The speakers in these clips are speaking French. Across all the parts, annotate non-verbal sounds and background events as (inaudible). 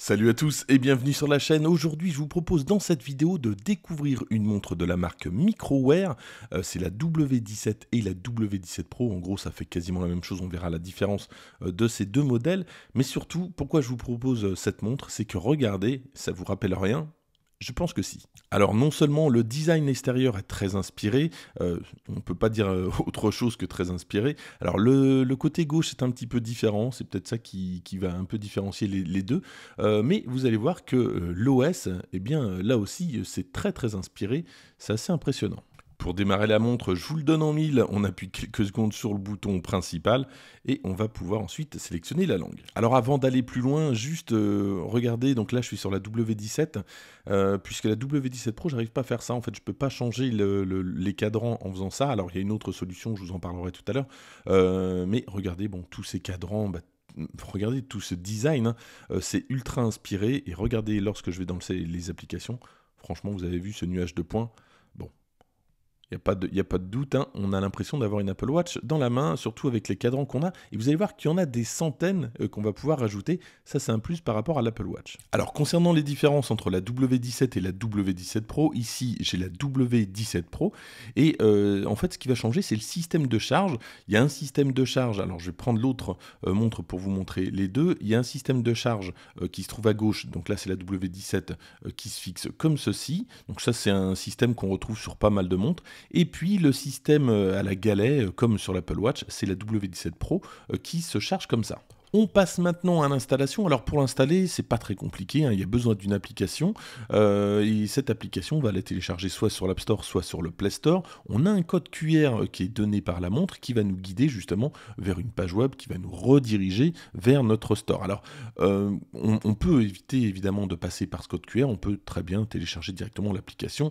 Salut à tous et bienvenue sur la chaîne. Aujourd'hui, je vous propose dans cette vidéo de découvrir une montre de la marque Microware. Euh, c'est la W17 et la W17 Pro. En gros, ça fait quasiment la même chose. On verra la différence euh, de ces deux modèles. Mais surtout, pourquoi je vous propose euh, cette montre C'est que regardez, ça vous rappelle rien je pense que si. Alors non seulement le design extérieur est très inspiré, euh, on ne peut pas dire euh, autre chose que très inspiré. Alors le, côté gauche est un petit peu différent, c'est peut-être ça qui, va un peu différencier les, deux. Euh, mais vous allez voir que l'OS, eh bien là aussi, c'est très très inspiré, c'est assez impressionnant. Pour démarrer la montre, je vous le donne en mille, on appuie quelques secondes sur le bouton principal et on va pouvoir ensuite sélectionner la langue. Alors avant d'aller plus loin, juste euh, regardez, donc là je suis sur la W17, euh, puisque la W17 Pro, j'arrive pas à faire ça, en fait je peux pas changer les cadrans en faisant ça, alors il y a une autre solution, je vous en parlerai tout à l'heure, euh, mais regardez, bon, tous ces cadrans, bah, regardez tout ce design, hein. c'est ultra inspiré, et regardez lorsque je vais dans les applications, franchement vous avez vu ce nuage de points, il n'y a, pas de, doute, hein. on a l'impression d'avoir une Apple Watch dans la main, surtout avec les cadrans qu'on a. Et vous allez voir qu'il y en a des centaines euh, qu'on va pouvoir rajouter. Ça, c'est un plus par rapport à l'Apple Watch. Alors, concernant les différences entre la W17 et la W17 Pro, ici, j'ai la W17 Pro. Et euh, en fait, ce qui va changer, c'est le système de charge. Il y a un système de charge. Alors, je vais prendre l'autre euh, montre pour vous montrer les deux. Il y a un système de charge qui se trouve à gauche. Donc là, c'est la W17 qui se fixe comme ceci. Donc ça, c'est un système qu'on retrouve sur pas mal de montres. Et puis le système euh, à la galette, euh, comme sur l'Apple Watch, c'est la W17 Pro euh, qui se charge comme ça. On passe maintenant à l'installation. Alors pour l'installer, c'est pas très compliqué. Hein. Il y a besoin d'une application euh, et cette application va la télécharger soit sur l'App Store, soit sur le Play Store. On a un code QR euh, qui est donné par la montre qui va nous guider justement vers une page web qui va nous rediriger vers notre store. Alors euh, on, peut éviter évidemment de passer par ce code QR. On peut très bien télécharger directement l'application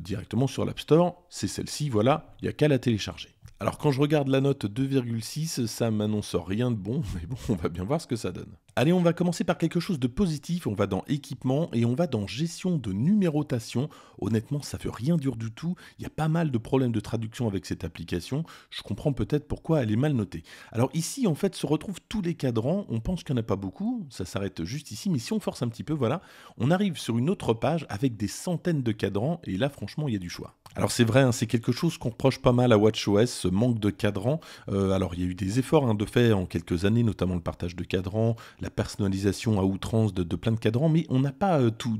directement sur l'App Store. C'est celle-ci. Voilà, il n'y a qu'à la télécharger. Alors quand je regarde la note 2,6, ça m'annonce rien de bon, (laughs) mais bon, on va bien voir ce que ça donne. Allez, on va commencer par quelque chose de positif, on va dans équipement et on va dans gestion de numérotation. Honnêtement, ça fait rien dur du tout, il y a pas mal de problèmes de traduction avec cette application, je comprends peut-être pourquoi elle est mal notée. Alors ici, en fait, se retrouvent tous les cadrans, on pense qu'il n'y en a pas beaucoup, ça s'arrête juste ici, mais si on force un petit peu, voilà, on arrive sur une autre page avec des centaines de cadrans et là, franchement, il y a du choix. Alors c'est vrai, hein, c'est quelque chose qu'on reproche pas mal à WatchOS, ce manque de cadrans. Euh, alors il y a eu des efforts hein, de fait en quelques années, notamment le partage de cadrans, la personnalisation à outrance de, plein de cadrans, mais on n'a pas euh, tout,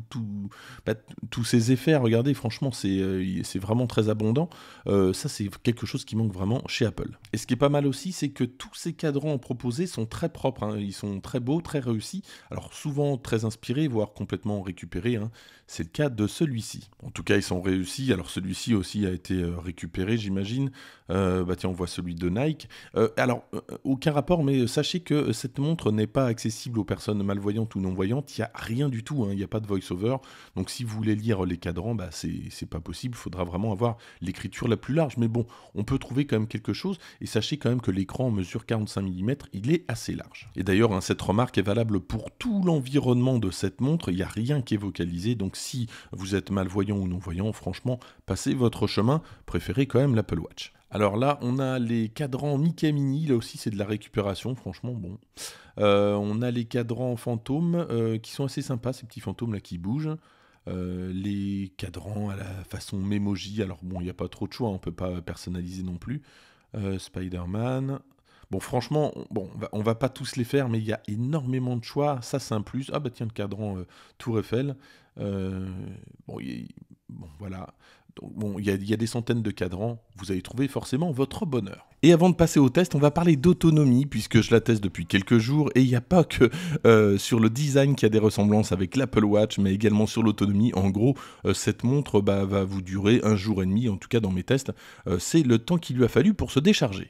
bah, tous ces effets. Regardez, franchement, c'est euh, vraiment très abondant. Euh, ça, c'est quelque chose qui manque vraiment chez Apple. Et ce qui est pas mal aussi, c'est que tous ces cadrans proposés sont très propres, hein. ils sont très beaux, très réussis, alors souvent très inspirés, voire complètement récupérés. Hein. C'est le cas de celui-ci. En tout cas, ils sont réussis. Alors celui-ci aussi a été euh, récupéré, j'imagine. Euh, bah tiens, on voit celui de Nike. Euh, alors, aucun rapport, mais sachez que cette montre n'est pas accessible aux personnes malvoyantes ou non-voyantes. Il n'y a rien du tout, hein. il n'y a pas de voice-over. Donc si vous voulez lire les cadrans, bah, c'est pas possible. Il faudra vraiment avoir l'écriture la plus large. Mais bon, on peut trouver quand même quelque chose. Et sachez quand même que l'écran mesure 45 mm, il est assez large. Et d'ailleurs, hein, cette remarque est valable pour tout l'environnement de cette montre. Il n'y a rien qui est vocalisé. Donc si vous êtes malvoyant ou non-voyant, franchement, passez votre chemin, préférez quand même l'Apple Watch. Alors là, on a les cadrans Mickey Mini, là aussi c'est de la récupération, franchement, bon. Euh, on a les cadrans fantômes euh, qui sont assez sympas, ces petits fantômes là qui bougent. Euh, les cadrans à la façon Memoji, alors bon, il n'y a pas trop de choix, on ne peut pas personnaliser non plus. Spider-Man, Bon, franchement, bon, on va, va pas tous les faire, mais il y a énormément de choix. Ça, c'est un plus. Ah bah tiens, le cadran euh, Tour Eiffel. Euh, bon, voilà. bon, il y, a des centaines de cadrans. Vous allez trouver forcément votre bonheur. Et avant de passer au test, on va parler d'autonomie, puisque je la teste depuis quelques jours, et il n'y a pas que euh, sur le design qui a des ressemblances avec l'Apple Watch, mais également sur l'autonomie. En gros, cette montre bah, va vous durer un jour et demi, en tout cas dans mes tests. C'est le temps qu'il lui a fallu pour se décharger.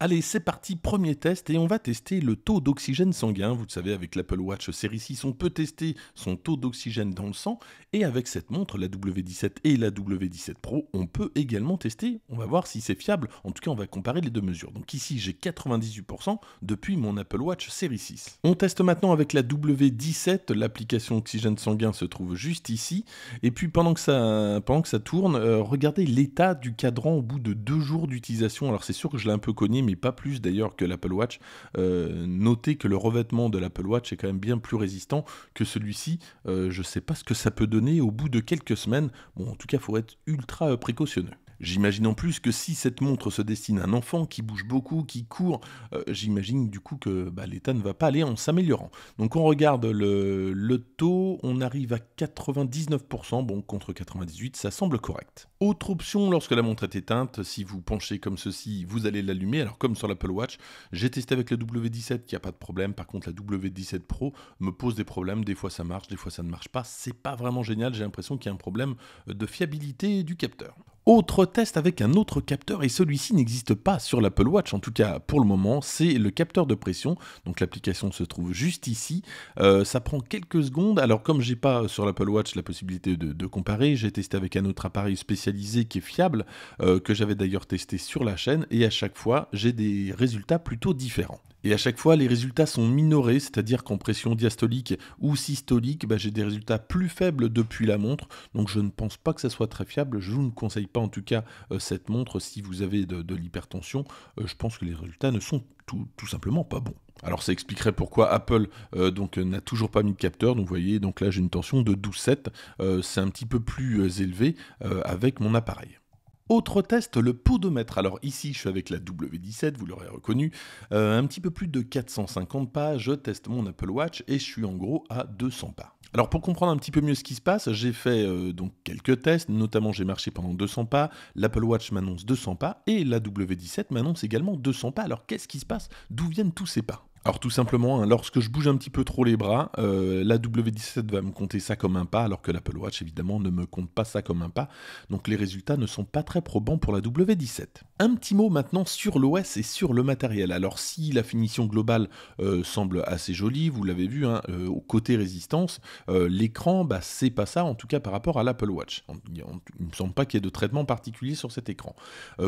Allez, c'est parti, premier test, et on va tester le taux d'oxygène sanguin. Vous le savez, avec l'Apple Watch Series 6, on peut tester son taux d'oxygène dans le sang, et avec cette montre, la W17 et la W17 Pro, on peut également tester. On va voir si c'est fiable, en tout cas, on va comparer les deux mesures. Donc ici, j'ai 98% depuis mon Apple Watch Series 6. On teste maintenant avec la W17, l'application oxygène sanguin se trouve juste ici, et puis pendant que ça, que ça tourne, euh, regardez l'état du cadran au bout de deux jours d'utilisation. Alors c'est sûr que je l'ai un peu cogné, mais pas plus d'ailleurs que l'Apple Watch. Euh, notez que le revêtement de l'Apple Watch est quand même bien plus résistant que celui-ci. Euh, je ne sais pas ce que ça peut donner au bout de quelques semaines. Bon, en tout cas, il faut être ultra précautionneux. J'imagine en plus que si cette montre se destine à un enfant qui bouge beaucoup, qui court, euh, j'imagine du coup que bah, l'état ne va pas aller en s'améliorant. Donc on regarde le, taux, on arrive à 99%, bon contre 98, ça semble correct. Autre option lorsque la montre est éteinte, si vous penchez comme ceci, vous allez l'allumer. Alors comme sur l'Apple Watch, j'ai testé avec la W17 qui n'a pas de problème, par contre la W17 Pro me pose des problèmes, des fois ça marche, des fois ça ne marche pas, c'est pas vraiment génial, j'ai l'impression qu'il y a un problème euh, de fiabilité du capteur. Autre test avec un autre capteur et celui-ci n'existe pas sur l'Apple Watch, en tout cas pour le moment, c'est le capteur de pression. Donc l'application se trouve juste ici. Euh, ça prend quelques secondes. Alors comme j'ai pas sur l'Apple Watch la possibilité de, comparer, j'ai testé avec un autre appareil spécialisé qui est fiable, euh, que j'avais d'ailleurs testé sur la chaîne, et à chaque fois j'ai des résultats plutôt différents. Et à chaque fois, les résultats sont minorés, c'est-à-dire qu'en pression diastolique ou systolique, bah, j'ai des résultats plus faibles depuis la montre. Donc je ne pense pas que ça soit très fiable. Je vous ne conseille pas en tout cas euh, cette montre si vous avez de, l'hypertension. Euh, je pense que les résultats ne sont tout, simplement pas bons. Alors ça expliquerait pourquoi Apple euh, n'a toujours pas mis de capteur. Donc vous voyez, donc là j'ai une tension de 12,7. c'est un petit peu plus élevé avec mon appareil. Autre test, le podomètre. Alors ici, je suis avec la W17, vous l'aurez reconnu. Euh, un petit peu plus de 450 pas, je teste mon Apple Watch et je suis en gros à 200 pas. Alors pour comprendre un petit peu mieux ce qui se passe, j'ai fait euh, donc quelques tests, notamment j'ai marché pendant 200 pas, l'Apple Watch m'annonce 200 pas et la W17 m'annonce également 200 pas. Alors qu'est-ce qui se passe D'où viennent tous ces pas alors tout simplement, hein, lorsque je bouge un petit peu trop les bras, euh, la W17 va me compter ça comme un pas, alors que l'Apple Watch évidemment ne me compte pas ça comme un pas, donc les résultats ne sont pas très probants pour la W17. Un petit mot maintenant sur l'OS et sur le matériel. Alors si la finition globale euh, semble assez jolie, vous l'avez vu, hein, euh, au côté résistance, l'écran, bah, c'est pas ça, en tout cas par rapport à l'Apple Watch. il ne me semble pas qu'il y ait de traitement particulier sur cet écran.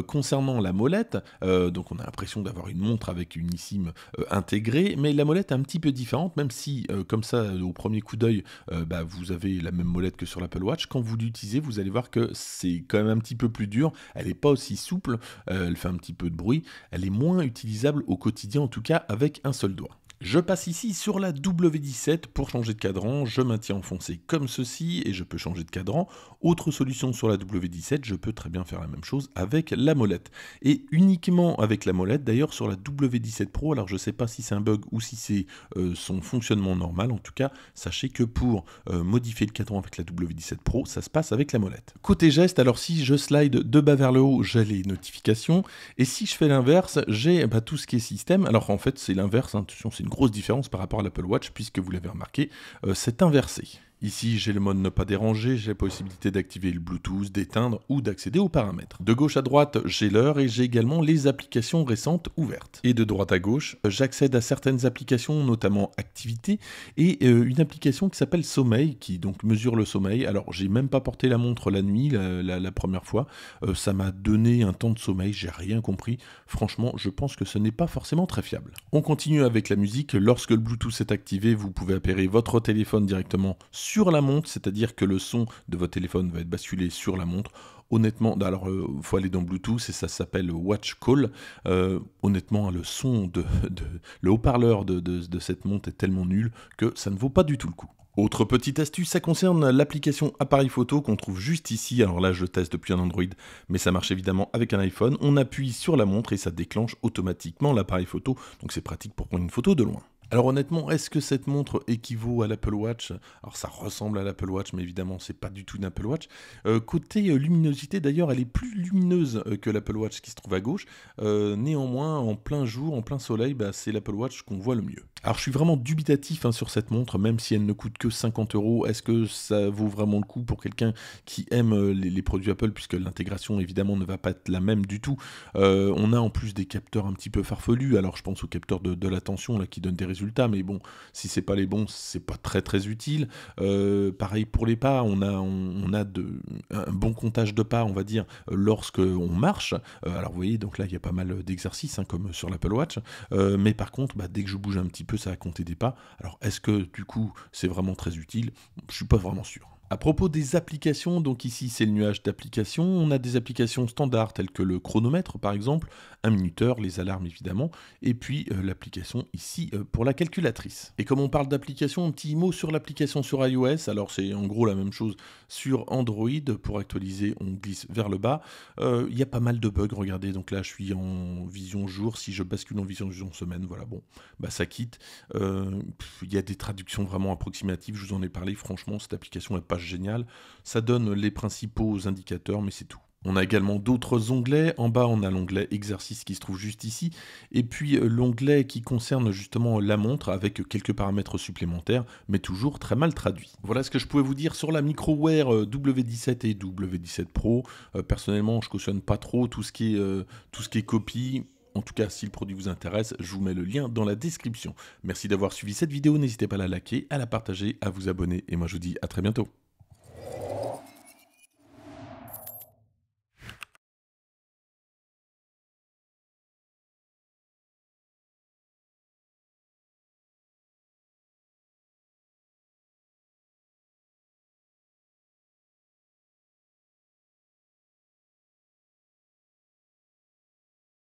concernant la molette, donc on a l'impression d'avoir une montre avec une eSIM intégrée, mais la molette est un petit peu différente, même si euh, comme ça, euh, au premier coup d'œil, euh, bah, vous avez la même molette que sur l'Apple Watch. Quand vous l'utilisez, vous allez voir que c'est quand même un petit peu plus dur, elle n'est pas aussi souple, elle fait un petit peu de bruit, elle est moins utilisable au quotidien, en tout cas avec un seul doigt. Je passe ici sur la W17 pour changer de cadran, je maintiens enfoncé comme ceci et je peux changer de cadran. Autre solution sur la W17, je peux très bien faire la même chose avec la molette. Et uniquement avec la molette, d'ailleurs sur la W17 Pro, alors je ne sais pas si c'est un bug ou si c'est euh, son fonctionnement normal, en tout cas sachez que pour euh, modifier le cadran avec la W17 Pro, ça se passe avec la molette. Côté geste, alors si je slide de bas vers le haut, j'ai les notifications et si je fais l'inverse, j'ai bah, tout ce qui est système. Alors en fait c'est l'inverse, hein. attention c'est grosse différence par rapport à l'Apple Watch, puisque vous l'avez remarqué, euh, c'est inversé. Ici, j'ai le mode ne pas déranger, j'ai la possibilité d'activer le Bluetooth, d'éteindre ou d'accéder aux paramètres. De gauche à droite, j'ai l'heure et j'ai également les applications récentes ouvertes. Et de droite à gauche, j'accède à certaines applications, notamment Activité et euh, une application qui s'appelle sommeil, qui donc mesure le sommeil. Alors, j'ai même pas porté la montre la nuit, la, première fois. Euh, ça m'a donné un temps de sommeil, j'ai rien compris. Franchement, je pense que ce n'est pas forcément très fiable. On continue avec la musique. Lorsque le Bluetooth est activé, vous pouvez appairer votre téléphone directement sur sur la montre, c'est-à-dire que le son de votre téléphone va être basculé sur la montre. Honnêtement, bah, alors il euh, faut aller dans Bluetooth et ça s'appelle Watch Call. Euh, honnêtement, hein, le son de, le haut-parleur de, de cette montre est tellement nul que ça ne vaut pas du tout le coup. Autre petite astuce, ça concerne l'application appareil photo qu'on trouve juste ici. Alors là, je teste depuis un Android, mais ça marche évidemment avec un iPhone. On appuie sur la montre et ça déclenche automatiquement l'appareil photo, donc c'est pratique pour prendre une photo de loin. Alors honnêtement, est-ce que cette montre équivaut à l'Apple Watch Alors ça ressemble à l'Apple Watch, mais évidemment, c'est pas du tout une Apple Watch. Euh, côté euh, luminosité, d'ailleurs, elle est plus lumineuse euh, que l'Apple Watch qui se trouve à gauche. néanmoins, en plein jour, en plein soleil, bah, c'est l'Apple Watch qu'on voit le mieux. Alors je suis vraiment dubitatif hein, sur cette montre, même si elle ne coûte que 50 euros. Est-ce que ça vaut vraiment le coup pour quelqu'un qui aime les, produits Apple, puisque l'intégration évidemment ne va pas être la même du tout. on a en plus des capteurs un petit peu farfelus. Alors je pense au capteurs de, l'attention là qui donne des résultats mais bon, si c'est pas les bons, c'est pas très très utile. Euh, pareil pour les pas, on a, on, a de, un bon comptage de pas, on va dire, lorsque on marche. Euh, alors vous voyez, donc là il y a pas mal d'exercices, hein, comme sur l'Apple Watch, euh, mais par contre, bah, dès que je bouge un petit peu, ça a compté des pas. Alors est-ce que du coup c'est vraiment très utile Je suis pas vraiment sûr. À propos des applications, donc ici c'est le nuage d'applications, on a des applications standards telles que le chronomètre par exemple, un minuteur, les alarmes évidemment, et puis euh, l'application ici euh, pour la calculatrice. Et comme on parle d'application, un petit mot sur l'application sur iOS, alors c'est en gros la même chose sur Android, pour actualiser on glisse vers le bas, euh, il y a pas mal de bugs, regardez, donc là je suis en vision jour, si je bascule en vision semaine, voilà bon, bah ça quitte, il y a des traductions vraiment approximatives, je vous en ai parlé, franchement cette application n'est pas génial. Ça donne les principaux indicateurs, mais c'est tout. On a également d'autres onglets. En bas, on a l'onglet exercice qui se trouve juste ici, et puis euh, l'onglet qui concerne justement la montre avec quelques paramètres supplémentaires, mais toujours très mal traduit Voilà ce que je pouvais vous dire sur la microware euh, W17 et W17 Pro. Euh, personnellement, je cautionne pas trop tout ce qui tout ce qui est copie. En tout cas, si le produit vous intéresse, je vous mets le lien dans la description. Merci d'avoir suivi cette vidéo, n'hésitez pas à la liker, à la partager, à vous abonner, et moi je vous dis à très bientôt.